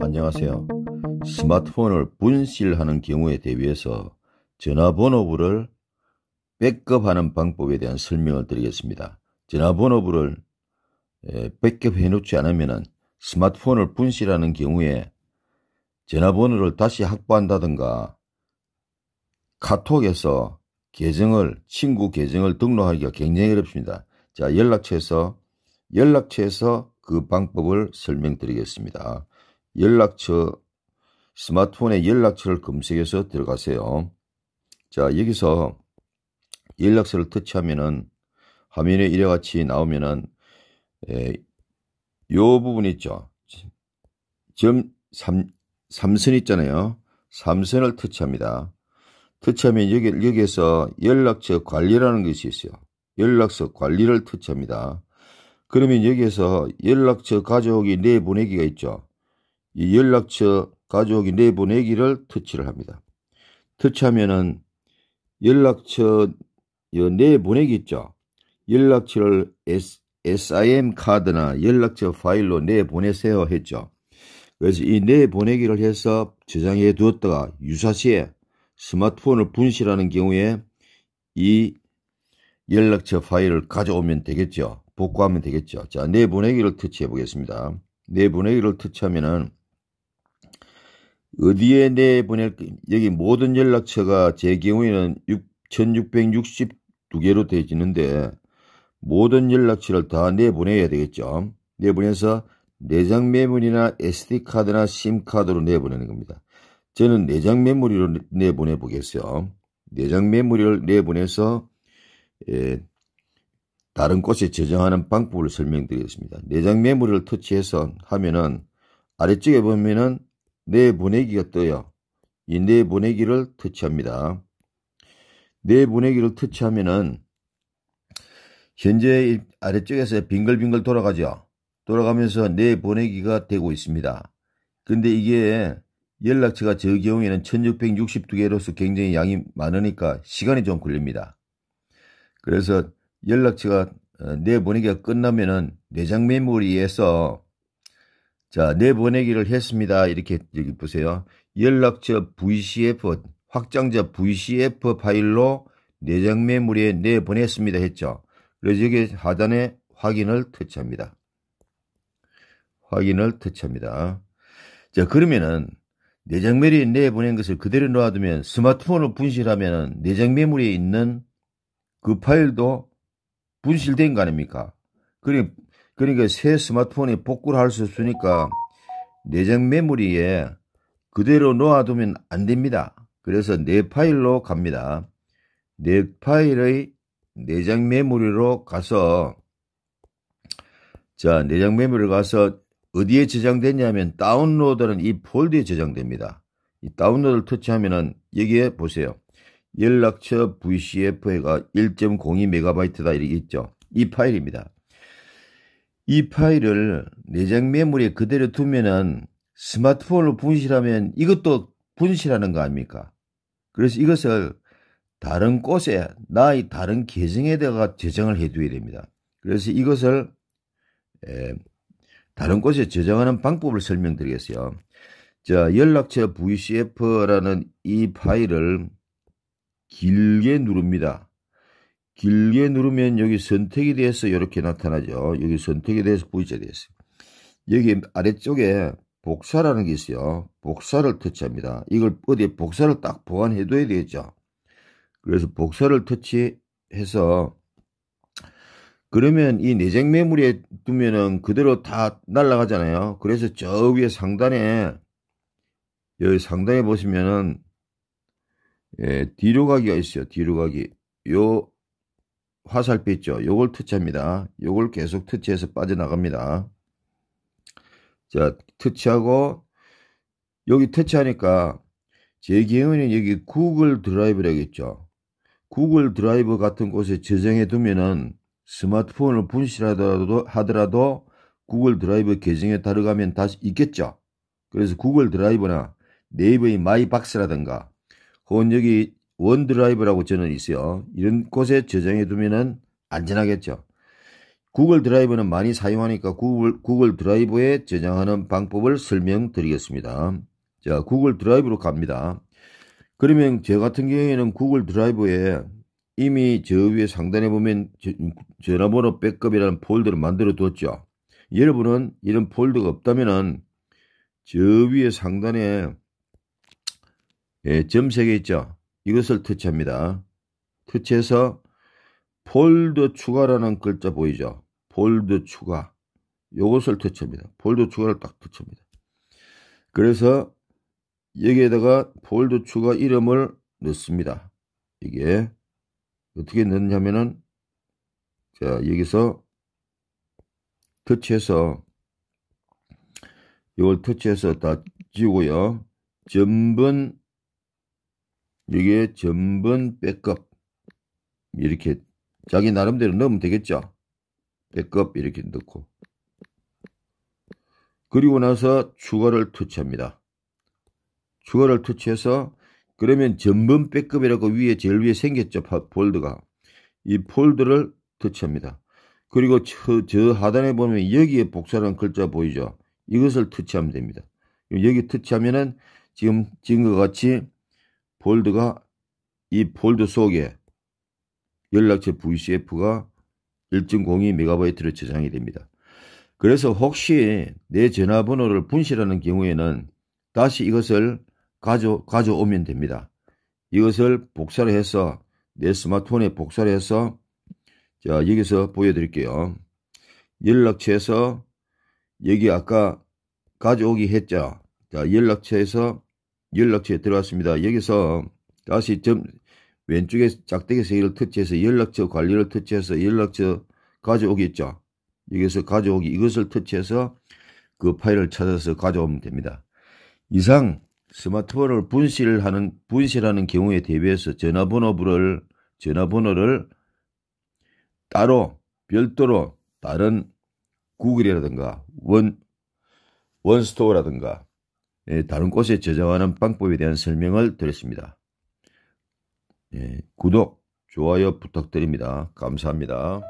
안녕하세요. 스마트폰을 분실하는 경우에 대비해서 전화번호부를 백업하는 방법에 대한 설명을 드리겠습니다. 전화번호부를 예, 백업해 놓지 않으면 스마트폰을 분실하는 경우에 전화번호를 다시 확보한다든가 카톡에서 계정을 친구 계정을 등록하기가 굉장히 어렵습니다. 자 연락처에서 연락처에서 그 방법을 설명드리겠습니다. 연락처, 스마트폰에 연락처를 검색해서 들어가세요. 자, 여기서 연락처를 터치하면은 화면에 이래같이 나오면은 에, 요 부분 있죠. 점 3, 3선 있잖아요. 3선을 터치합니다. 터치하면 여기, 여기에서 연락처 관리라는 것이 있어요. 연락처 관리를 터치합니다. 그러면 여기에서 연락처 가져오기 내보내기가 네 있죠. 이 연락처 가져오기 내보내기를 네 터치를 합니다. 터치하면은 연락처 내보내기 네 있죠. 연락처를 S, SIM 카드나 연락처 파일로 내보내세요 했죠. 그래서 이 내보내기를 해서 저장해 두었다가 유사시에 스마트폰을 분실하는 경우에 이 연락처 파일을 가져오면 되겠죠. 복구하면 되겠죠. 자, 내보내기를 네 터치해 보겠습니다. 내보내기를 네 터치하면은 어디에 내보낼 네 여기 모든 연락처가 제 경우에는 6662개로 되어지는데 모든 연락처를 다 내보내야 되겠죠. 내보내서 내장 메모리나 SD카드나 심카드로 내보내는 겁니다. 저는 내장 메모리로 내보내 보겠어요. 내장 메모리를 내보내서 예, 다른 곳에 저장하는 방법을 설명드리겠습니다. 내장 매물을 터치해서 하면은 아래쪽에 보면은 내보내기가 떠요. 이 내보내기를 터치합니다. 내보내기를 터치하면은 현재 아래쪽에서 빙글빙글 돌아가죠. 돌아가면서 내보내기가 되고 있습니다. 근데 이게 연락처가 저 경우에는 1662개로서 굉장히 양이 많으니까 시간이 좀 걸립니다. 그래서 연락처가 어, 내보내기가 끝나면은 내장 메모리에서 자 내보내기를 했습니다. 이렇게 여기 보세요. 연락처 VCF 확장자 VCF 파일로 내장 메모리에 내보냈습니다 했죠. 그래서 여기 하단에 확인을 터치합니다. 확인을 터치합니다. 자 그러면은 내장 메모리에 내보낸 것을 그대로 놓아두면 스마트폰을 분실하면 내장 메모리에 있는 그 파일도 분실된 거 아닙니까? 그러니, 그러니까 새 스마트폰이 복구를 할 수 없으니까 내장 메모리에 그대로 놓아두면 안 됩니다. 그래서 내 파일로 갑니다. 내 파일의 내장 메모리로 가서 자 내장 메모리로 가서 어디에 저장됐냐면 다운로드는 이폴드에 저장됩니다. 이 다운로드를 터치하면은 여기에 보세요. 연락처 VCF가 1.02MB다 이렇게 있죠. 이 파일입니다. 이 파일을 내장 메모리에 그대로 두면은 스마트폰으로 분실하면 이것도 분실하는 거 아닙니까? 그래서 이것을 다른 곳에 나의 다른 계정에다가 저장을 해두어야 됩니다. 그래서 이것을 에, 다른 곳에 저장하는 방법을 설명드리겠어요. 자 연락처 VCF라는 이 파일을 길게 누릅니다. 길게 누르면 여기 선택에 대해서 이렇게 나타나죠. 여기 선택에 대해서 보이자 되었어요. 여기 아래쪽에 복사라는 게 있어요. 복사를 터치합니다. 이걸 어디에 복사를 딱 보완해 둬야 되겠죠. 그래서 복사를 터치해서 그러면 이 내장 매물에 두면은 그대로 다 날아가잖아요. 그래서 저 위에 상단에 여기 상단에 보시면은 예, 뒤로 가기가 있어요. 뒤로 가기. 요 화살표 있죠. 요걸 터치합니다. 요걸 계속 터치해서 빠져나갑니다. 자, 터치하고 여기 터치하니까 제 경우에는 여기 구글 드라이브라겠죠. 구글 드라이브 같은 곳에 저장해 두면은 스마트폰을 분실하더라도 하더라도 구글 드라이브 계정에 들어가면 다시 있겠죠. 그래서 구글 드라이브나 네이버의 마이박스라든가 혹은 그 여기 원드라이브라고 저는 있어요. 이런 곳에 저장해 두면은 안전하겠죠. 구글 드라이브는 많이 사용하니까 구글, 구글 드라이브에 저장하는 방법을 설명드리겠습니다. 자, 구글 드라이브로 갑니다. 그러면 저 같은 경우에는 구글 드라이브에 이미 저 위에 상단에 보면 전화번호 백업이라는 폴더를 만들어 두었죠. 여러분은 이런 폴더가 없다면은 저 위에 상단에 예, 점 3개 있죠. 이것을 터치합니다. 터치해서 폴드 추가라는 글자 보이죠. 폴드 추가. 요것을 터치합니다. 폴드 추가를 딱 터치합니다. 그래서 여기에다가 폴드 추가 이름을 넣습니다. 이게 어떻게 넣냐면은자 여기서 터치해서 이걸 터치해서 다 지우고요. 전번 이게 전번 백업 이렇게 자기 나름대로 넣으면 되겠죠. 백업 이렇게 넣고 그리고 나서 추가를 터치합니다. 추가를 터치해서 그러면 전번 백업이라고 위에 제일 위에 생겼죠. 폴드가 이 폴드를 터치합니다. 그리고 저, 저 하단에 보면 여기에 복사라는 글자 보이죠. 이것을 터치하면 됩니다. 여기 터치하면은 지금 지금과 같이 볼드가 이 볼드 속에 연락처 VCF가 1.02MB를 저장이 됩니다. 그래서 혹시 내 전화번호를 분실하는 경우에는 다시 이것을 가져, 가져오면 됩니다. 이것을 복사를 해서 내 스마트폰에 복사를 해서 자 여기서 보여드릴게요. 연락처에서 여기 아까 가져오기 했죠. 자 연락처에서 연락처에 들어왔습니다. 여기서 다시 점 왼쪽에 짝대기 세 개를 터치해서 연락처 관리를 터치해서 연락처 가져오겠죠 여기서 가져오기 이것을 터치해서 그 파일을 찾아서 가져오면 됩니다. 이상 스마트폰을 분실하는 분실하는 경우에 대비해서 전화번호를 전화번호를 따로 별도로 다른 구글이라든가 원 원스토어라든가 예, 다른 곳에 저장하는 방법에 대한 설명을 드렸습니다. 예, 구독, 좋아요 부탁드립니다. 감사합니다.